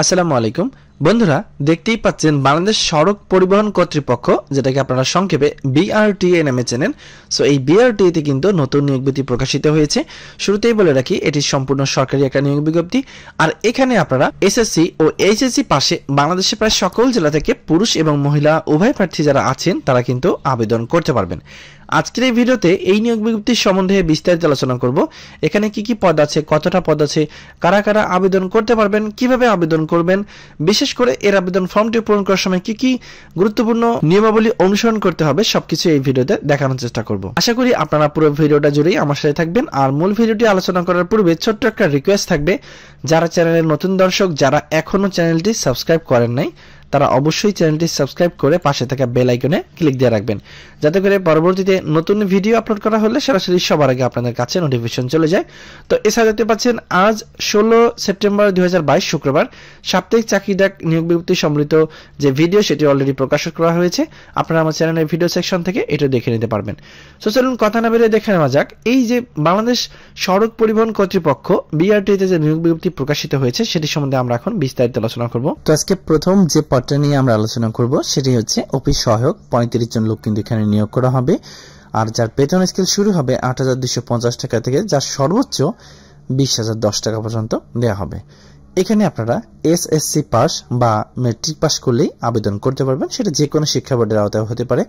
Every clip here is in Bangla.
আসসালামু আলাইকুম বন্ধুরা দেখতেই পাচ্ছেন বাংলাদেশ সড়ক পরিবহন কর্তৃপক্ষ যেটাকে আপনারা সংক্ষেপে বিআরটিএ নামে চেনেন সো এই বিআরটিএতে কিন্তু নতুন নিয়োগ বিজ্ঞপ্তি প্রকাশিত হয়েছে শুরুতেই বলে রাখি এটি সম্পূর্ণ সরকারি একটা নিয়োগ বিজ্ঞপ্তি আর এখানে আপনারা এসএসসি ও এইচএসসি পাশে বাংলাদেশের প্রায় সকল জেলা থেকে পুরুষ এবং মহিলা উভয় প্রার্থী যারা আছেন তারা কিন্তু আবেদন করতে পারবেন আজকের এই ভিডিওতে এই নিয়োগ বিজ্ঞপ্তি সম্বন্ধে বিস্তারিত আলোচনা করব এখানে কি কি পদ আছে কতটা পদ আছে কারা কারা আবেদন করতে পারবেন কিভাবে আবেদন করবেন বিশেষ করে এর আবেদন ফর্মটি পূরণ করার সময় কি কি গুরুত্বপূর্ণ নিয়মাবলী অনুসরণ করতে হবে সবকিছু এই ভিডিওতে দেখানোর চেষ্টা করব আশা করি আপনারা পুরো ভিডিওটা জুড়েই আমার সাথে থাকবেন আর মূল ভিডিওটি আলোচনা করার পূর্বে ছোট্ট একটা রিকোয়েস্ট থাকবে যারা চ্যানেলের নতুন দর্শক যারা এখনো চ্যানেলটি সাবস্ক্রাইব করেন নাই তারা অবশ্যই চ্যানেলটি সাবস্ক্রাইব করে পাশে থাকা বেল আইকনে ক্লিক দিয়ে রাখবেন যাতে করে পরবর্তীতে নতুন ভিডিও আপলোড করা হলে সরাসরি সবার আগে আপনাদের কাছে নোটিফিকেশন চলে যায় তো এছাড়া দেখতে পাচ্ছেন আজ ষোলো সেপ্টেম্বর দুই শুক্রবার সাপ্তাহিক চাকরি ডাক নিয়োগ বিভক্তি সম্মিলিত যে ভিডিও সেটি অলরেডি প্রকাশ করা হয়েছে আপনারা আমার চ্যানেলের ভিডিও সেকশন থেকে এটা দেখে নিতে পারবেন সো চলুন কথা না বেরিয়ে দেখে নেওয়া যাক এই যে বাংলাদেশ সড়ক পরিবহন কর্তৃপক্ষ বিআরটিতে যে নিয়োগ বিজ্ঞপ্তি প্রকাশিত হয়েছে সেটি সম্বন্ধে আমরা এখন বিস্তারিত আলোচনা করব তো আজকে প্রথম যে পদটা নিয়ে আমরা আলোচনা করব সেটি হচ্ছে অফিস সহায়ক পঁয়ত্রিশ জন লোক কিন্তু এখানে নিয়োগ করা হবে আর যার বেতন স্কেল শুরু হবে আট হাজার দুশো পঞ্চাশ টাকা থেকে যার সর্বোচ্চ বিশ হাজার দশ টাকা পর্যন্ত দেওয়া হবে এখানে আপনারা এস এসএসসি পাস বা মেট্রিক পাস করলেই আবেদন করতে পারবেন সেটা যে কোনো শিক্ষা বোর্ডের আওতায় হতে পারে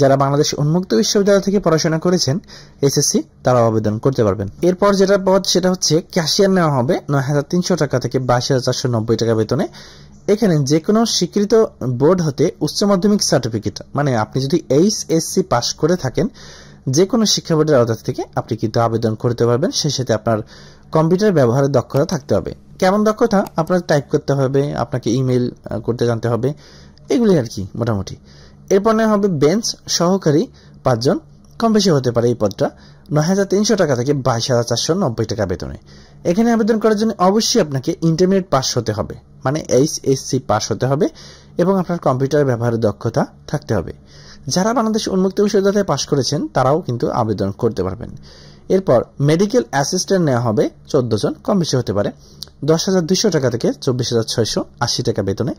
যারা বাংলাদেশ উন্মুক্ত বিশ্ববিদ্যালয় থেকে পড়াশোনা করেছেন এসএসসি তারাও আবেদন করতে পারবেন এরপর যেটা পদ সেটা হচ্ছে ক্যাশিয়ার নেওয়া হবে নয় টাকা থেকে বাইশ টাকা বেতনে এখানে যে কোনো স্বীকৃত বোর্ড হতে উচ্চ মাধ্যমিক সার্টিফিকেট মানে আপনি যদি এইচ এসসি পাস করে থাকেন যে কোনো শিক্ষা বোর্ডের আওতা থেকে আপনি কিন্তু আবেদন করতে পারবেন সেই সাথে আপনার কম্পিউটার ব্যবহারের দক্ষতা থাকতে হবে কেমন দক্ষতা আপনার টাইপ করতে হবে আপনাকে ইমেল করতে জানতে হবে এগুলি আর কি মোটামুটি এরপর হবে বেঞ্চ সহকারী পাঁচজন কম বেশি হতে পারে এই পদটা নয় হাজার তিনশো টাকা থেকে বাইশ হাজার চারশো নব্বই টাকা বেতনে এখানে আবেদন করার জন্য অবশ্যই আপনাকে ইন্টারমিডিয়েট পাস হতে হবে মানে এইচ সি পাস হতে হবে এবং আপনার কম্পিউটার ব্যবহারের দক্ষতা থাকতে হবে যারা বাংলাদেশ উন্মুক্ত বিশ্ববিদ্যালয়ে পাশ করেছেন তারাও কিন্তু আবেদন করতে পারবেন এরপর মেডিকেল অ্যাসিস্ট্যান্ট নেওয়া হবে চোদ্দ জন কম বেশি হতে পারে দশ হাজার দুশো টাকা থেকে চব্বিশ হাজার ছয়শো আশি টাকা বেতনে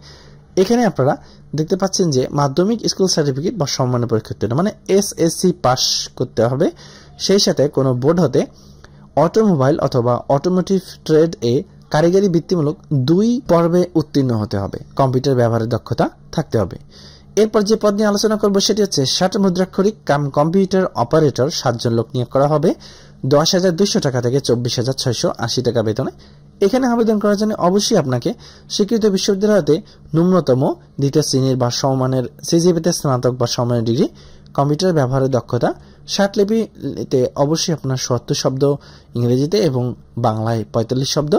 এখানে আপনারা দেখতে পাচ্ছেন যে মাধ্যমিক স্কুল সার্টিফিকেট বা সম্মানের পরীক্ষা উত্তীর্ণ মানে সি পাস করতে হবে সেই সাথে কোনো বোর্ড হতে অটোমোবাইল অথবা অটোমোটিভ ট্রেড এ কারিগরি বৃত্তিমূলক দুই পর্বে উত্তীর্ণ হতে হবে কম্পিউটার ব্যবহারের দক্ষতা থাকতে হবে এরপর যে পদ নিয়ে আলোচনা করবো সেটি হচ্ছে ষাট মুদ্রাক্ষরিক কাম কম্পিউটার অপারেটর সাতজন লোক নিয়োগ করা হবে দশ হাজার দুইশো টাকা থেকে চব্বিশ হাজার ছয়শো আশি টাকা বেতনে এখানে আবেদন করার জন্য অবশ্যই আপনাকে স্বীকৃত বিশ্ববিদ্যালয়তে ন্যূনতম দ্বিতীয় শ্রেণীর বা সমমানের সিজিপিতে স্নাতক বা সমমানের ডিগ্রি কম্পিউটার ব্যবহারের দক্ষতা লিপিতে অবশ্যই আপনার সত্তর শব্দ ইংরেজিতে এবং বাংলায় পঁয়তাল্লিশ শব্দ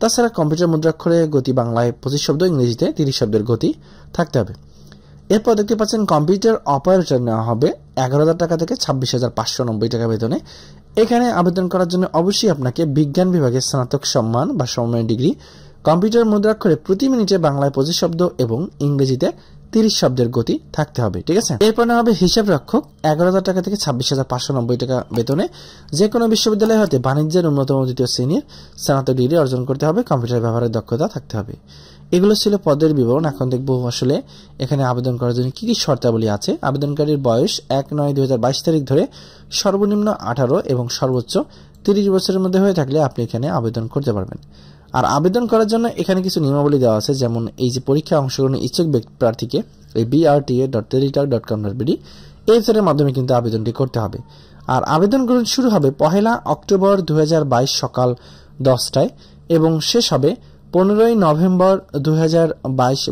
তাছাড়া কম্পিউটার মুদ্রাক্ষরে গতি বাংলায় পঁচিশ শব্দ ইংরেজিতে তিরিশ শব্দের গতি থাকতে হবে এরপর দেখতে পাচ্ছেন কম্পিউটার অপারেটর নেওয়া হবে এগারো হাজার টাকা থেকে ছাব্বিশ হাজার পাঁচশো নব্বই টাকা বেতনে এখানে আবেদন করার জন্য অবশ্যই আপনাকে বিজ্ঞান বিভাগে স্নাতক সম্মান বা সম্মানের ডিগ্রি কম্পিউটার মুদ্রাক্ষরে প্রতি মিনিটে বাংলায় পঁচিশ শব্দ এবং ইংরেজিতে তিরিশ শব্দের গতি থাকতে হবে ঠিক আছে এরপর নেওয়া হবে হিসাব রক্ষক এগারো হাজার টাকা থেকে ছাব্বিশ হাজার পাঁচশো নব্বই টাকা বেতনে যে কোনো বিশ্ববিদ্যালয় হতে বাণিজ্যের অন্যতম দ্বিতীয় শ্রেণীর স্নাতক ডিগ্রি অর্জন করতে হবে কম্পিউটার ব্যবহারের দক্ষতা থাকতে হবে এগুলো ছিল পদের বিবরণ এখন দেখবো আসলে এখানে আবেদন করার জন্য কি কি শর্তাবলী আছে আবেদনকারীর বয়স এক নয় দুই তারিখ ধরে সর্বনিম্ন আঠারো এবং সর্বোচ্চ তিরিশ বছরের মধ্যে হয়ে থাকলে আপনি এখানে আবেদন করতে পারবেন আর আবেদন করার জন্য এখানে কিছু নিয়মাবলী দেওয়া আছে যেমন এই যে পরীক্ষায় অংশগ্রহণের ইচ্ছুক প্রার্থীকে এই BRTA dot Teletalk dot com dot BD এই মাধ্যমে কিন্তু আবেদনটি করতে হবে আর আবেদন শুরু হবে পহেলা অক্টোবর দু সকাল দশটায় এবং শেষ হবে পনেরোই নভেম্বর দু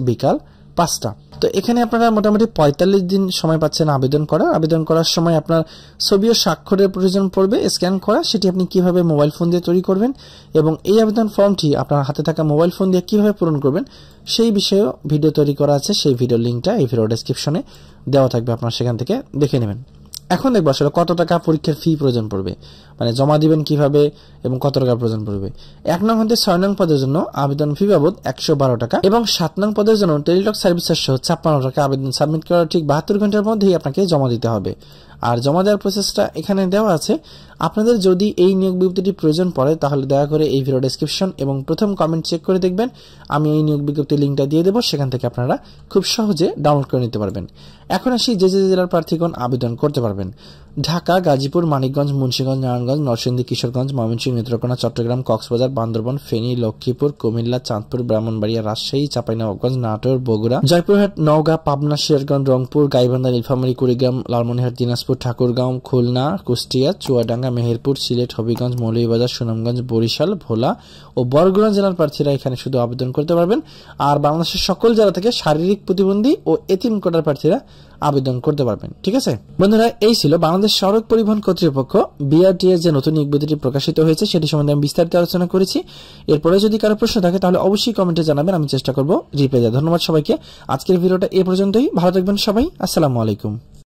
বিকাল পাঁচটা তো এখানে আপনারা মোটামুটি পঁয়তাল্লিশ দিন সময় পাচ্ছেন আবেদন করা আবেদন করার সময় আপনার ছবি ও স্বাক্ষরের প্রয়োজন পড়বে স্ক্যান করা সেটি আপনি কিভাবে মোবাইল ফোন দিয়ে তৈরি করবেন এবং এই আবেদন ফর্মটি আপনার হাতে থাকা মোবাইল ফোন দিয়ে কিভাবে পূরণ করবেন সেই বিষয়েও ভিডিও তৈরি করা আছে সেই ভিডিও লিঙ্কটা এই ভিডিও ডেসক্রিপশনে দেওয়া থাকবে আপনার সেখান থেকে দেখে নেবেন এখন দেখবো আসলে কত টাকা পরীক্ষার ফি প্রয়োজন পড়বে মানে জমা দিবেন কিভাবে এবং কত টাকা প্রয়োজন পড়বে এক নং হতে ছয় নং পদের জন্য আবেদন ফি বাবদ একশো বারো টাকা এবং সাত নং পদের জন্য টেলিটক সার্ভিসের সহ ছাপ্পান্ন টাকা আবেদন সাবমিট করার ঠিক বাহাত্তর ঘন্টার মধ্যেই আপনাকে জমা দিতে হবে আর জমা দেওয়ার প্রসেসটা এখানে দেওয়া আছে আপনাদের যদি এই নিয়োগ বিজ্ঞপ্তিটি প্রয়োজন পড়ে তাহলে দয়া করে এই ভিডিও ডেসক্রিপশন এবং প্রথম কমেন্ট চেক করে দেখবেন আমি এই নিয়োগ বিজ্ঞপ্তির লিঙ্কটা দিয়ে দেবো সেখান থেকে আপনারা খুব সহজে ডাউনলোড করে নিতে পারবেন এখন আসি যে যে জেলার প্রার্থীগণ আবেদন করতে পারবেন ঢাকা গাজীপুর মানিকগঞ্জ মুন্সীগঞ্জ নারায়ণগঞ্জ নরসিংদী কিশোরগঞ্জ ময়মনসিংহ নেত্রকোনা চট্টগ্রাম কক্সবাজার বান্দরবন ফেনী লক্ষ্মীপুর কুমিল্লা চাঁদপুর ব্রাহ্মণবাড়িয়া রাজশাহী চাঁপাইনবাবগঞ্জ নাটোর বগুড়া জয়পুরহাট নওগাঁ পাবনা শেরগঞ্জ রংপুর গাইবান্ধা নীলফামারী কুড়িগ্রাম লালমনিহাট দিনাজপুর ঠাকুরগাঁও খুলনা কুষ্টিয়া চুয়াডাঙ্গা মেহেরপুর সিলেট হবিগঞ্জ মৌলভীবাজার সুনামগঞ্জ বরিশাল ভোলা ও বরগুড়া জেলার প্রার্থীরা এখানে শুধু আবেদন করতে পারবেন আর বাংলাদেশের সকল জেলা থেকে শারীরিক প্রতিবন্ধী ও এতিম কোটার প্রার্থীরা আবেদন করতে পারবেন ঠিক আছে বন্ধুরা এই ছিল বাংলাদেশ সড়ক পরিবহন কর্তৃপক্ষ এর যে নতুন বিজ্ঞপ্তিটি প্রকাশিত হয়েছে সেটি সম্বন্ধে আমি বিস্তারিত আলোচনা করেছি এরপরে যদি কারো প্রশ্ন থাকে তাহলে অবশ্যই কমেন্টে জানাবেন আমি চেষ্টা করবো রিপ্লাই ধন্যবাদ সবাইকে আজকের ভিডিওটা এ পর্যন্তই ভালো থাকবেন সবাই আসসালামু আলাইকুম